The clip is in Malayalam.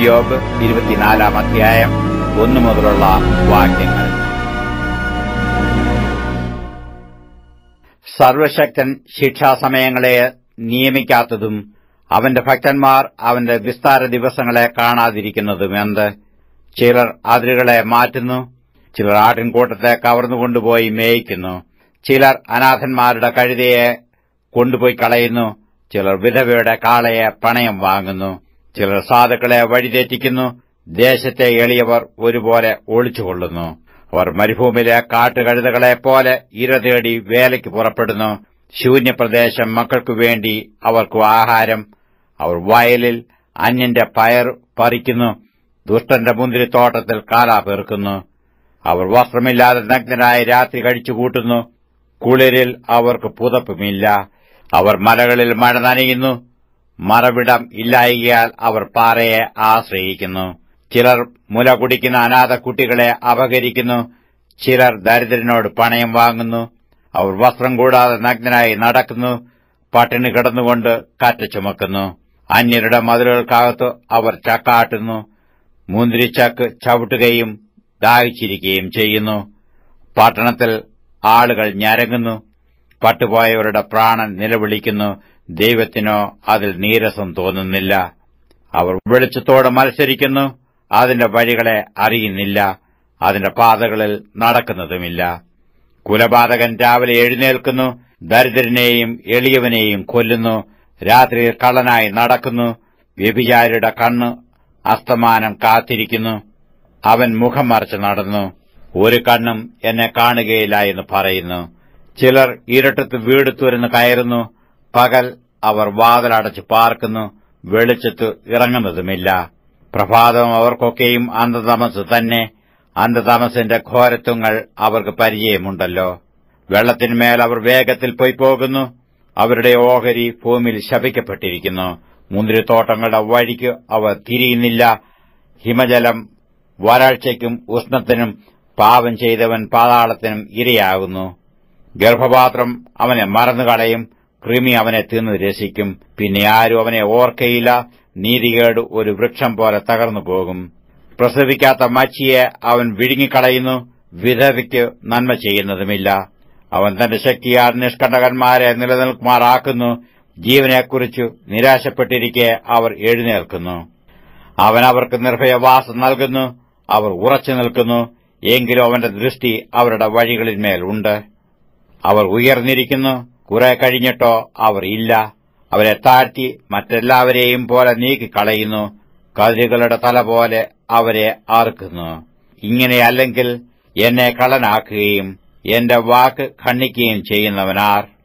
ഇയോബ് ഇരുപത്തിനാലാം അധ്യായം ഒന്നു മുതലുള്ള വാക്യങ്ങൾ സർവശക്തൻ ശിക്ഷാസമയങ്ങളെ നിയമിക്കാത്തതും അവന്റെ ഭക്തന്മാർ അവന്റെ വിസ്താര ദിവസങ്ങളെ കാണാതിരിക്കുന്നതും എന്ത് ചിലർ അതിരുകളെ മാറ്റുന്നു ചിലർ ആട്ടിൻകൂട്ടത്തെ കവർന്നുകൊണ്ടുപോയി മേയിക്കുന്നു ചിലർ അനാഥന്മാരുടെ കഴുതയെ കൊണ്ടുപോയി കളയുന്നു ചിലർ വിധവയുടെ കാളയെ പണയം വാങ്ങുന്നു ചിലർ സാധുക്കളെ വഴിതെറ്റിക്കുന്നു ദേശത്തെ എളിയവർ ഒരുപോലെ ഒളിച്ചുകൊള്ളുന്നു അവർ മരുഭൂമിയിലെ കാട്ടുകഴുതകളെപ്പോലെ ഇര തേടി വേലയ്ക്ക് പുറപ്പെടുന്നു ശൂന്യപ്രദേശം മക്കൾക്കു വേണ്ടി അവർക്കു ആഹാരം അവർ വയലിൽ അന്യന്റെ പയർ പറിക്കുന്നു ദുഷ്ടന്റെ മുന്തിരിത്തോട്ടത്തിൽ കാലാ പേർക്കുന്നു അവർ വസ്ത്രമില്ലാതെ നഗ്നരായ രാത്രി കഴിച്ചു കൂട്ടുന്നു കുളിരിൽ അവർക്ക് പുതപ്പുമില്ല അവർ മലകളിൽ മഴ നനയുന്നു മറവിടം ഇല്ലായകയാൽ അവർ പാറയെ ആശ്രയിക്കുന്നു ചിലർ മുല കുടിക്കുന്ന അനാഥ കുട്ടികളെ അപഹരിക്കുന്നു ചിലർ ദരിദ്രനോട് പണയം വാങ്ങുന്നു അവർ വസ്ത്രം കൂടാതെ നഗ്നനായി നടക്കുന്നു പട്ടിണി കിടന്നുകൊണ്ട് കാറ്റ് ചുമക്കുന്നു അന്യരുടെ മതിലുകൾക്കകത്ത് അവർ ചക്കാട്ടുന്നു മുന്തിരിച്ചക്ക് ചവിട്ടുകയും ദാഹിച്ചിരിക്കുകയും ചെയ്യുന്നു പട്ടണത്തിൽ ആളുകൾ ഞരങ്ങുന്നു പട്ടുപോയവരുടെ പ്രാണൻ നിലവിളിക്കുന്നു ദൈവത്തിനോ അതിൽ നീരസം തോന്നുന്നില്ല അവർ വെളിച്ചത്തോടെ മത്സരിക്കുന്നു അതിന്റെ വഴികളെ അറിയുന്നില്ല അതിന്റെ പാതകളിൽ നടക്കുന്നതുമില്ല കുലപാതകൻ രാവിലെ എഴുന്നേൽക്കുന്നു ദരിദ്രനെയും എളിയവനെയും കൊല്ലുന്നു രാത്രിയിൽ കള്ളനായി നടക്കുന്നു വ്യഭിചാരിയുടെ കണ്ണ് അസ്തമാനം കാത്തിരിക്കുന്നു അവൻ മുഖം മറച്ച് നടന്നു ഒരു കണ്ണും എന്നെ കാണുകയില്ല എന്ന് പറയുന്നു ചിലർ ഇരട്ടത്ത് വീട് തുരന്ന് കയറുന്നു പകൽ അവർ വാതിലടച്ച് പാർക്കുന്നു വെളിച്ചത്ത് ഇറങ്ങുന്നതുമില്ല പ്രഭാതം അവർക്കൊക്കെയും അന്ധതമസ് തന്നെ അന്ധതമസിന്റെ ഘോരത്വങ്ങൾ അവർക്ക് പരിചയമുണ്ടല്ലോ വെള്ളത്തിന്മേൽ അവർ വേഗത്തിൽ പോയി പോകുന്നു അവരുടെ ഓഹരി ഭൂമിയിൽ ശപിക്കപ്പെട്ടിരിക്കുന്നു മുന്തിരിത്തോട്ടങ്ങളുടെ വഴിക്ക് അവർ തിരിയുന്നില്ല ഹിമജലം വരാഴ്ചയ്ക്കും ഉഷ്ണത്തിനും പാപം ചെയ്തവൻ പാതാളത്തിനും ഇരയാകുന്നു ഗർഭപാത്രം അവനെ മറന്നുകളയും കൃമി അവനെ തിന്നു രസിക്കും പിന്നെ ആരും അവനെ ഓർക്കയില്ല നീതികേട് ഒരു വൃക്ഷം പോലെ തകർന്നു പോകും പ്രസവിക്കാത്ത മച്ചിയെ അവൻ വിഴുങ്ങിക്കളയുന്നു വിധവയ്ക്ക് നന്മ ചെയ്യുന്നതുമില്ല അവൻ തന്റെ ശക്തിയാൽ നിഷ്കണ്ഠകന്മാരെ നിലനിൽക്കുമാറാക്കുന്നു ജീവനെക്കുറിച്ചു നിരാശപ്പെട്ടിരിക്കെ അവർ എഴുന്നേൽക്കുന്നു അവൻ അവർക്ക് നിർഭയവാസം നൽകുന്നു അവർ ഉറച്ചു നിൽക്കുന്നു എങ്കിലും അവന്റെ ദൃഷ്ടി അവരുടെ വഴികളിന്മേലുണ്ട് ഉണ്ട് അവർ ഉയർന്നിരിക്കുന്നു കുറെ കഴിഞ്ഞിട്ടോ അവർ ഇല്ല അവരെ താഴ്ത്തി മറ്റെല്ലാവരെയും പോലെ നീക്കിക്കളയുന്നു കതിരുകളുടെ തല പോലെ അവരെ ആർക്കുന്നു ഇങ്ങനെയല്ലെങ്കിൽ എന്നെ കളനാക്കുകയും എന്റെ വാക്ക് ഖണ്ണിക്കുകയും ചെയ്യുന്നവനാർ